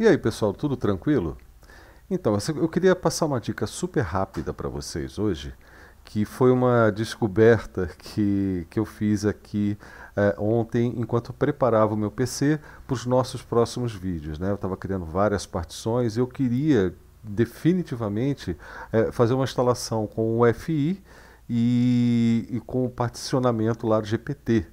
E aí, pessoal, tudo tranquilo? Então, eu queria passar uma dica super rápida para vocês hoje, que foi uma descoberta que, que eu fiz aqui é, ontem enquanto preparava o meu PC para os nossos próximos vídeos. Né? Eu estava criando várias partições e eu queria definitivamente é, fazer uma instalação com o FI e, e com o particionamento lá do GPT.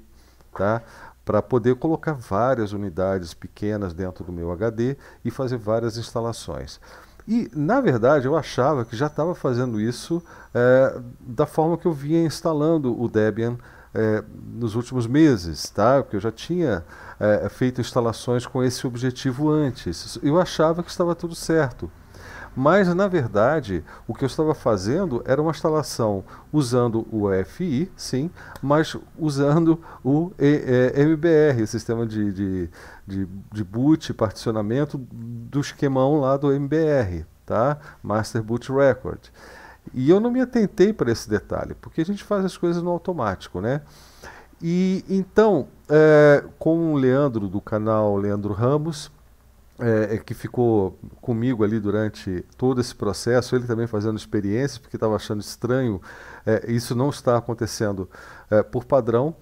Tá? para poder colocar várias unidades pequenas dentro do meu HD e fazer várias instalações. E, na verdade, eu achava que já estava fazendo isso é, da forma que eu vinha instalando o Debian é, nos últimos meses, tá? porque eu já tinha é, feito instalações com esse objetivo antes. Eu achava que estava tudo certo. Mas, na verdade, o que eu estava fazendo era uma instalação usando o FI, sim, mas usando o é, MBR, o sistema de, de, de, de boot, particionamento do esquemão lá do MBR, tá? Master Boot Record. E eu não me atentei para esse detalhe, porque a gente faz as coisas no automático, né? E então, é, com o Leandro do canal Leandro Ramos, é, é, que ficou comigo ali durante todo esse processo, ele também fazendo experiência, porque estava achando estranho, é, isso não está acontecendo é, por padrão.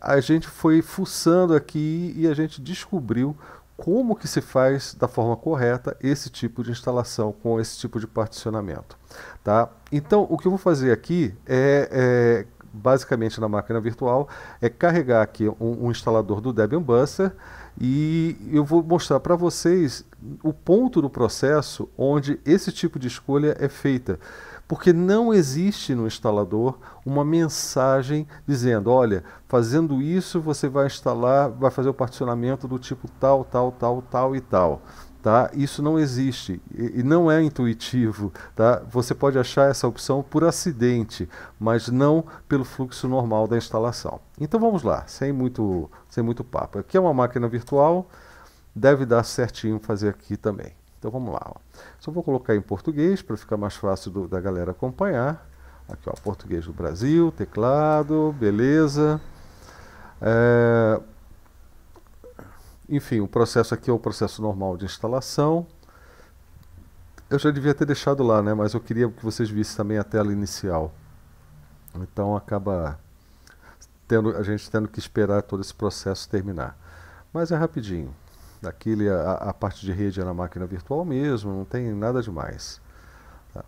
A gente foi fuçando aqui e a gente descobriu como que se faz da forma correta esse tipo de instalação com esse tipo de particionamento. Tá? Então, o que eu vou fazer aqui é, é basicamente na máquina virtual, é carregar aqui um, um instalador do Debian Buster e eu vou mostrar para vocês o ponto do processo onde esse tipo de escolha é feita. Porque não existe no instalador uma mensagem dizendo: olha, fazendo isso você vai instalar, vai fazer o particionamento do tipo tal, tal, tal, tal e tal. Tá? Isso não existe e, e não é intuitivo. Tá? Você pode achar essa opção por acidente, mas não pelo fluxo normal da instalação. Então vamos lá, sem muito, sem muito papo. Aqui é uma máquina virtual, deve dar certinho fazer aqui também. Então vamos lá. Ó. Só vou colocar em português para ficar mais fácil do, da galera acompanhar. Aqui, ó, português do Brasil, teclado, beleza. É, enfim, o processo aqui é o processo normal de instalação. Eu já devia ter deixado lá, né? Mas eu queria que vocês vissem também a tela inicial. Então acaba tendo, a gente tendo que esperar todo esse processo terminar. Mas é rapidinho. Daqui é a, a parte de rede é na máquina virtual mesmo, não tem nada demais. Tá.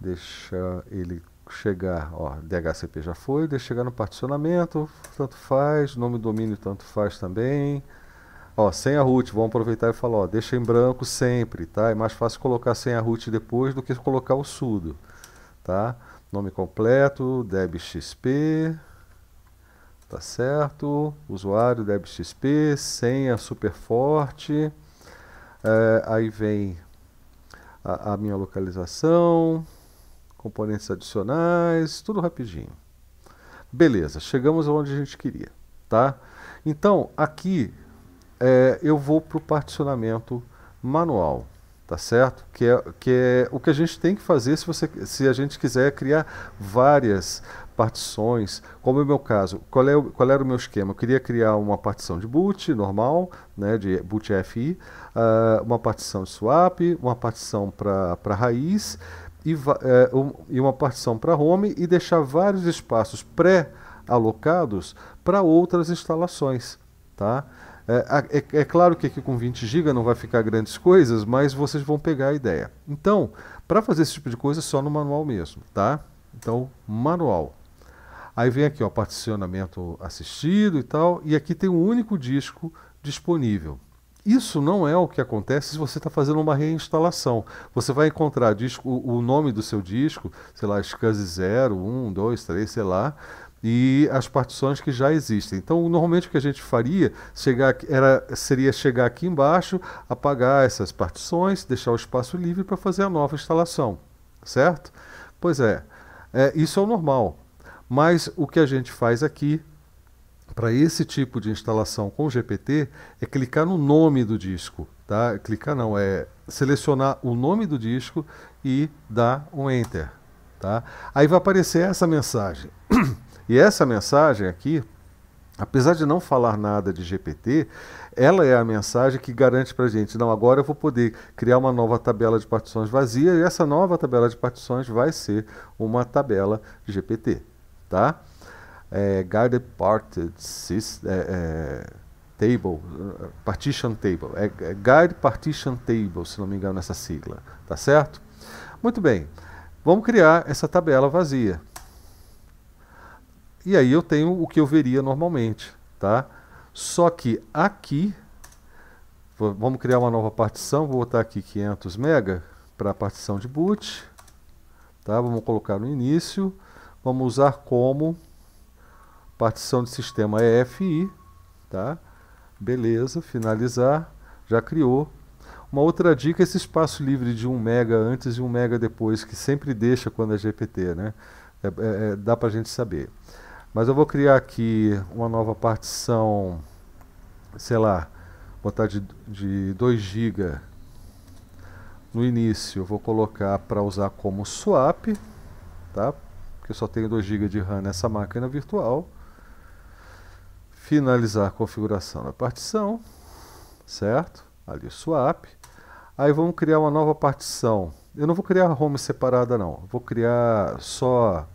Deixa ele chegar, ó, DHCP já foi, deixa chegar no particionamento, tanto faz, nome domínio tanto faz também. Ó, senha root, vamos aproveitar e falar, ó, deixa em branco sempre, tá? É mais fácil colocar senha root depois do que colocar o sudo, tá? Nome completo, debxp, tá certo? Usuário, debxp, senha super forte. É, aí vem a, a minha localização, componentes adicionais, tudo rapidinho. Beleza, chegamos onde a gente queria, tá? Então, aqui é, eu vou para o particionamento manual, tá certo? Que é, que é o que a gente tem que fazer se, você, se a gente quiser criar várias partições, como no meu caso, qual, é o, qual era o meu esquema? Eu queria criar uma partição de boot normal, né, de boot FI, uh, ah, uma partição de swap, uma partição para raiz e, é, um, e uma partição para home e deixar vários espaços pré-alocados para outras instalações. Tá? É, é, é, claro que aqui com 20 GB não vai ficar grandes coisas, mas vocês vão pegar a ideia. Então, para fazer esse tipo de coisa, é só no manual mesmo, tá? Então, manual. Aí vem aqui, o particionamento assistido e tal, e aqui tem um único disco disponível. Isso não é o que acontece se você está fazendo uma reinstalação. Você vai encontrar disco, o, nome do seu disco, sei lá, SCSI 0, 1, 2, 3, sei lá, e as partições que já existem. Então, normalmente o que a gente faria chegar, era, seria chegar aqui embaixo, apagar essas partições, deixar o espaço livre para fazer a nova instalação, certo? Pois é, é, isso é o normal. Mas o que a gente faz aqui para esse tipo de instalação com GPT é clicar no nome do disco, tá? Clicar não, é selecionar o nome do disco e dar um enter, tá? Aí vai aparecer essa mensagem. e essa mensagem aqui, apesar de não falar nada de GPT, ela é a mensagem que garante para a gente, não, agora eu vou poder criar uma nova tabela de partições vazia e essa nova tabela de partições vai ser uma tabela GPT, tá? é, Guided Parted é, é, Table, Partition Table, é, é Guide Partition Table, se não me engano nessa sigla, tá certo? Muito bem, vamos criar essa tabela vazia. E aí eu tenho o que eu veria normalmente, tá? Só que aqui, vamos criar uma nova partição, vou botar aqui 500 mega para a partição de boot, tá? Vamos colocar no início, vamos usar como Partição de sistema é FI, tá? Beleza, finalizar, já criou. Uma outra dica é esse espaço livre de 1 mega antes e 1 mega depois, que sempre deixa quando é GPT, né? É, é, é dá para a gente saber. Mas eu vou criar aqui uma nova partição, sei lá, botar de, de 2 GB no início. Eu vou colocar para usar como swap, tá? Porque eu só tenho 2 GB de RAM nessa máquina virtual finalizar a configuração da partição, certo? Ali o swap. Aí vamos criar uma nova partição. Eu não vou criar home separada não, vou criar só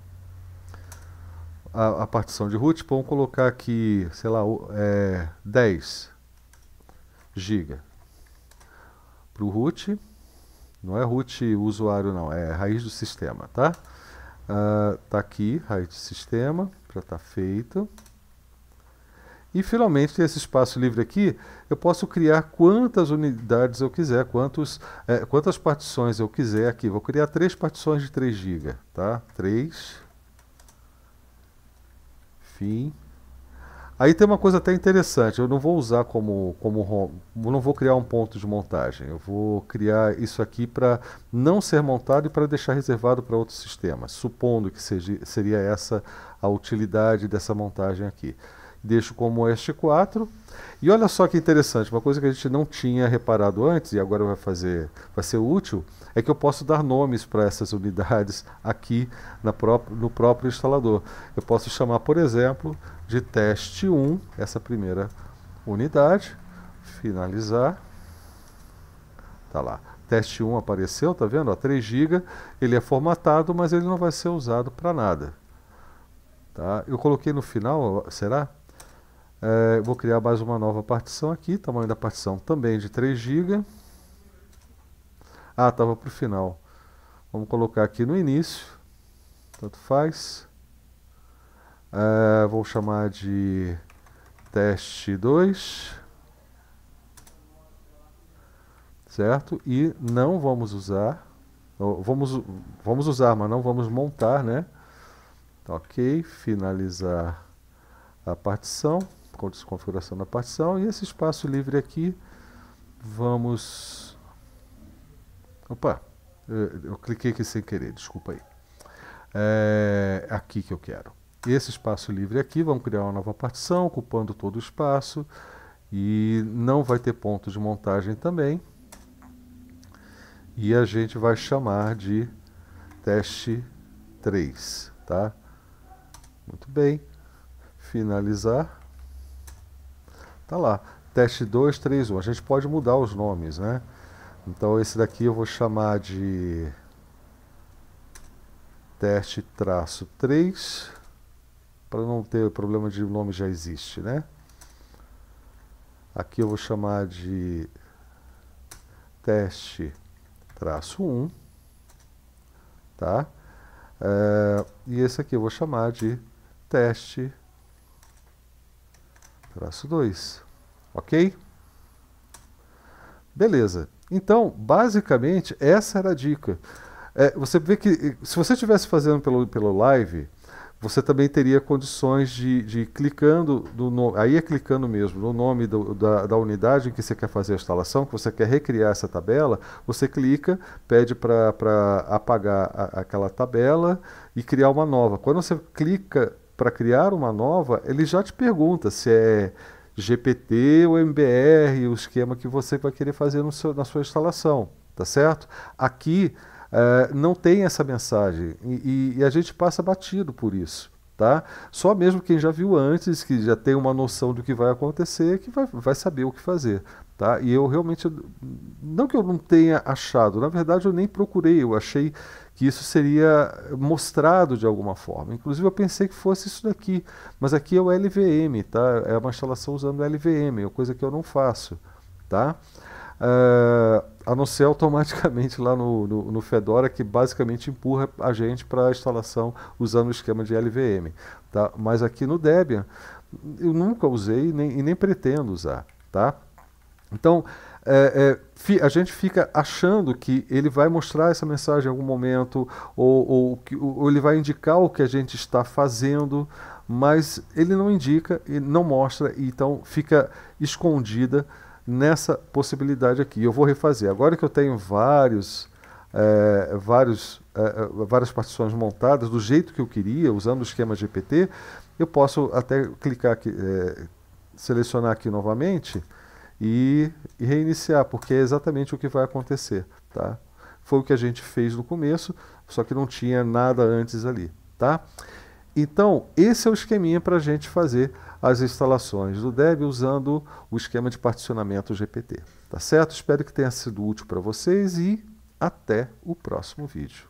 a, a partição de root. Vamos colocar aqui, sei lá, é, 10 GB para o root. Não é root usuário não, é raiz do sistema, tá? Uh, tá aqui, raiz do sistema, já está feito. E finalmente, esse espaço livre aqui, eu posso criar quantas unidades eu quiser, quantos, é, quantas partições eu quiser aqui. Vou criar três partições de 3 GB, tá? 3, fim. Aí tem uma coisa até interessante, eu não vou usar como, como não vou criar um ponto de montagem, eu vou criar isso aqui para não ser montado e para deixar reservado para outros sistemas, supondo que seja, seria essa a utilidade dessa montagem aqui deixo como este 4. E olha só que interessante, uma coisa que a gente não tinha reparado antes e agora vai fazer, vai ser útil, é que eu posso dar nomes para essas unidades aqui pró no próprio instalador. Eu posso chamar, por exemplo, de teste 1, essa primeira unidade, finalizar, tá lá. Teste 1 apareceu, tá vendo? a 3 GB, ele é formatado, mas ele não vai ser usado para nada. Tá? Eu coloquei no final, será? É, vou criar mais uma nova partição aqui, tamanho da partição também de 3 GB. Ah, estava para o final. Vamos colocar aqui no início, tanto faz. É, vou chamar de teste 2. Certo? E não vamos usar, vamos, vamos usar, mas não vamos montar, né? Tá ok, finalizar a partição configuração da partição e esse espaço livre aqui vamos opa eu, eu cliquei aqui sem querer desculpa aí é aqui que eu quero esse espaço livre aqui vamos criar uma nova partição ocupando todo o espaço e não vai ter ponto de montagem também e a gente vai chamar de teste 3 tá muito bem finalizar Tá lá, teste 2, 3, 1. A gente pode mudar os nomes, né? Então esse daqui eu vou chamar de teste traço 3 para não ter problema de nome já existe, né? Aqui eu vou chamar de teste traço 1, tá? É, e esse aqui eu vou chamar de teste traço traço 2. Ok? Beleza. Então, basicamente, essa era a dica. É, você vê que eh, se você estivesse fazendo pelo, pelo live, você também teria condições de, de clicando, no, aí é clicando mesmo, no nome do, da, da, unidade em que você quer fazer a instalação, que você quer recriar essa tabela, você clica, pede para apagar a, aquela tabela e criar uma nova. Quando você clica para criar uma nova, ele já te pergunta se é GPT ou MBR, o esquema que você vai querer fazer seu, na sua instalação, tá certo? Aqui é, não tem essa mensagem e, e, e a gente passa batido por isso. Tá? Só mesmo quem já viu antes, que já tem uma noção do que vai acontecer, que vai, vai saber o que fazer. Tá? E eu realmente, não que eu não tenha achado, na verdade eu nem procurei, eu achei que isso seria mostrado de alguma forma. Inclusive eu pensei que fosse isso daqui, mas aqui é o LVM, tá? é uma instalação usando LVM, é coisa que eu não faço. Tá? Uh, a não ser automaticamente lá no, no, no Fedora, que basicamente empurra a gente para a instalação usando o esquema de LVM. Tá? Mas aqui no Debian, eu nunca usei nem, e nem pretendo usar. Tá? Então, é, é, a gente fica achando que ele vai mostrar essa mensagem em algum momento, ou, ou, ou, ele vai indicar o que a gente está fazendo, mas ele não indica, e não mostra, então fica escondida nessa possibilidade aqui. Eu vou refazer. Agora que eu tenho vários, é, vários, é, é, várias partições montadas do jeito que eu queria, usando o esquema GPT, eu posso até clicar aqui, é, selecionar aqui novamente e, reiniciar, porque é exatamente o que vai acontecer, tá? Foi o que a gente fez no começo, só que não tinha nada antes ali, tá? Então, esse é o esqueminha para a gente fazer as instalações do Debian usando o esquema de particionamento GPT. Tá certo? Espero que tenha sido útil para vocês e até o próximo vídeo.